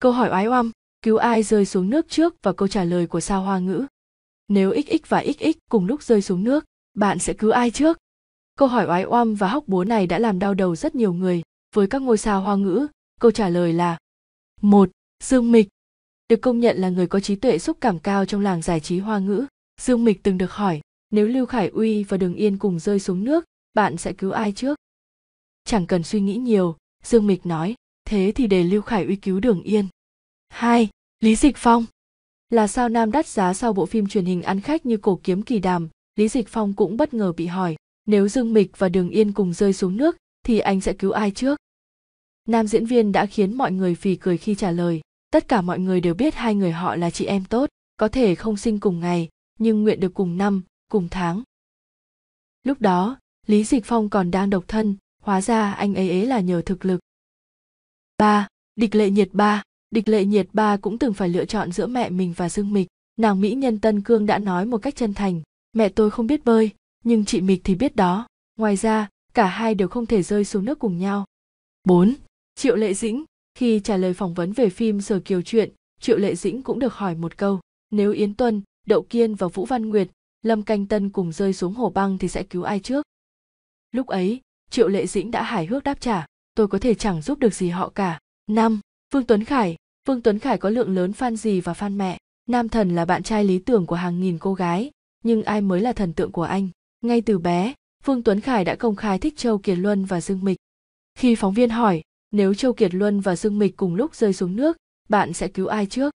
câu hỏi oái oăm cứu ai rơi xuống nước trước và câu trả lời của sao hoa ngữ nếu xx và xx cùng lúc rơi xuống nước bạn sẽ cứu ai trước câu hỏi oái oăm và hóc búa này đã làm đau đầu rất nhiều người với các ngôi sao hoa ngữ câu trả lời là một dương mịch được công nhận là người có trí tuệ xúc cảm cao trong làng giải trí hoa ngữ dương mịch từng được hỏi nếu lưu khải uy và đường yên cùng rơi xuống nước bạn sẽ cứu ai trước chẳng cần suy nghĩ nhiều dương mịch nói thế thì để lưu khải uy cứu đường yên hai lý dịch phong là sao nam đắt giá sau bộ phim truyền hình ăn khách như cổ kiếm kỳ đàm lý dịch phong cũng bất ngờ bị hỏi nếu dương mịch và đường yên cùng rơi xuống nước thì anh sẽ cứu ai trước nam diễn viên đã khiến mọi người phì cười khi trả lời tất cả mọi người đều biết hai người họ là chị em tốt có thể không sinh cùng ngày nhưng nguyện được cùng năm cùng tháng lúc đó lý dịch phong còn đang độc thân hóa ra anh ấy ấy là nhờ thực lực ba địch lệ nhiệt ba địch lệ nhiệt ba cũng từng phải lựa chọn giữa mẹ mình và dương mịch nàng mỹ nhân tân cương đã nói một cách chân thành mẹ tôi không biết bơi nhưng chị mịch thì biết đó ngoài ra cả hai đều không thể rơi xuống nước cùng nhau 4. triệu lệ dĩnh khi trả lời phỏng vấn về phim sở kiều chuyện triệu lệ dĩnh cũng được hỏi một câu nếu yến tuân đậu kiên và vũ văn nguyệt lâm canh tân cùng rơi xuống hồ băng thì sẽ cứu ai trước lúc ấy triệu lệ dĩnh đã hài hước đáp trả tôi có thể chẳng giúp được gì họ cả. 5. Vương Tuấn Khải Vương Tuấn Khải có lượng lớn fan gì và fan mẹ. Nam thần là bạn trai lý tưởng của hàng nghìn cô gái, nhưng ai mới là thần tượng của anh? Ngay từ bé, Vương Tuấn Khải đã công khai thích Châu Kiệt Luân và Dương Mịch. Khi phóng viên hỏi, nếu Châu Kiệt Luân và Dương Mịch cùng lúc rơi xuống nước, bạn sẽ cứu ai trước?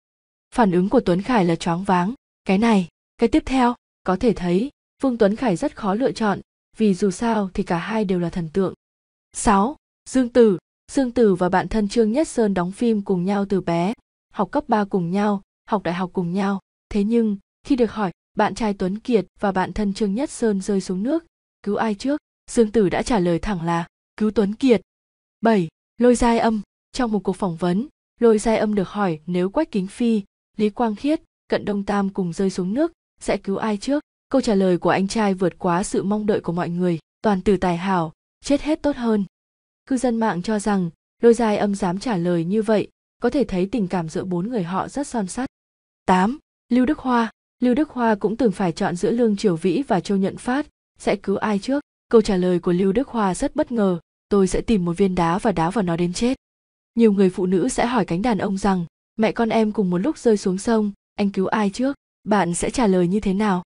Phản ứng của Tuấn Khải là choáng váng, cái này, cái tiếp theo, có thể thấy, Vương Tuấn Khải rất khó lựa chọn, vì dù sao thì cả hai đều là thần tượng. 6. Dương Tử, Dương Tử và bạn thân Trương Nhất Sơn đóng phim cùng nhau từ bé, học cấp 3 cùng nhau, học đại học cùng nhau. Thế nhưng, khi được hỏi, bạn trai Tuấn Kiệt và bạn thân Trương Nhất Sơn rơi xuống nước, cứu ai trước? Dương Tử đã trả lời thẳng là, cứu Tuấn Kiệt. 7. Lôi Giai Âm Trong một cuộc phỏng vấn, Lôi Giai Âm được hỏi nếu Quách Kính Phi, Lý Quang Khiết, Cận Đông Tam cùng rơi xuống nước, sẽ cứu ai trước? Câu trả lời của anh trai vượt quá sự mong đợi của mọi người, toàn từ tài hảo, chết hết tốt hơn cư dân mạng cho rằng đôi dài âm dám trả lời như vậy có thể thấy tình cảm giữa bốn người họ rất son sắt 8. lưu đức hoa lưu đức hoa cũng từng phải chọn giữa lương triều vĩ và châu nhận phát sẽ cứu ai trước câu trả lời của lưu đức hoa rất bất ngờ tôi sẽ tìm một viên đá và đá vào nó đến chết nhiều người phụ nữ sẽ hỏi cánh đàn ông rằng mẹ con em cùng một lúc rơi xuống sông anh cứu ai trước bạn sẽ trả lời như thế nào